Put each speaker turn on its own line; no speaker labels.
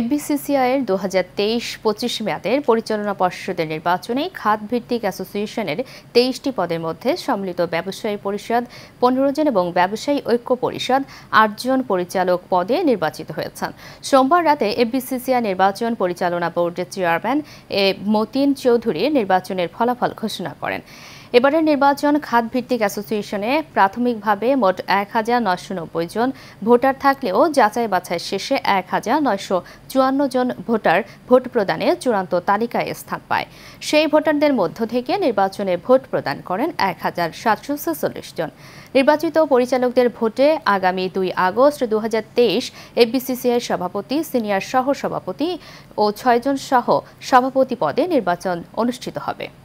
এফবিসিসিআইয়ের দু হাজার তেইশ পঁচিশ মেয়াদের পরিচালনা পর্ষদের নির্বাচনে খাতভিত্তিক অ্যাসোসিয়েশনের তেইশটি পদের মধ্যে সম্মিলিত ব্যবসায়ী পরিষদ পনেরো জন এবং ব্যবসায়ী ঐক্য পরিষদ আটজন পরিচালক পদে নির্বাচিত হয়েছেন সোমবার রাতে এফবিসিসিআই নির্বাচন পরিচালনা বোর্ডের চেয়ারম্যান এ মতিন চৌধুরী নির্বাচনের ফলাফল ঘোষণা করেন এবারের নির্বাচন ভিত্তিক অ্যাসোসিয়েশনে প্রাথমিকভাবে মোট এক হাজার নয়শো নব্বই জন ভোটার থাকলেও যাচাই বাছাই শেষে এক হাজার নয়শো চুয়ান্ন জন ভোটার ভোট প্রদানে চূড়ান্ত তালিকায় স্থান পায় সেই ভোটারদের মধ্য থেকে নির্বাচনে ভোট প্রদান করেন এক হাজার জন নির্বাচিত পরিচালকদের ভোটে আগামী দুই আগস্ট দু হাজার তেইশ এফবিসিসিআই সভাপতি সিনিয়র সহ সভাপতি ও ছয়জন সহ সভাপতি পদে নির্বাচন অনুষ্ঠিত হবে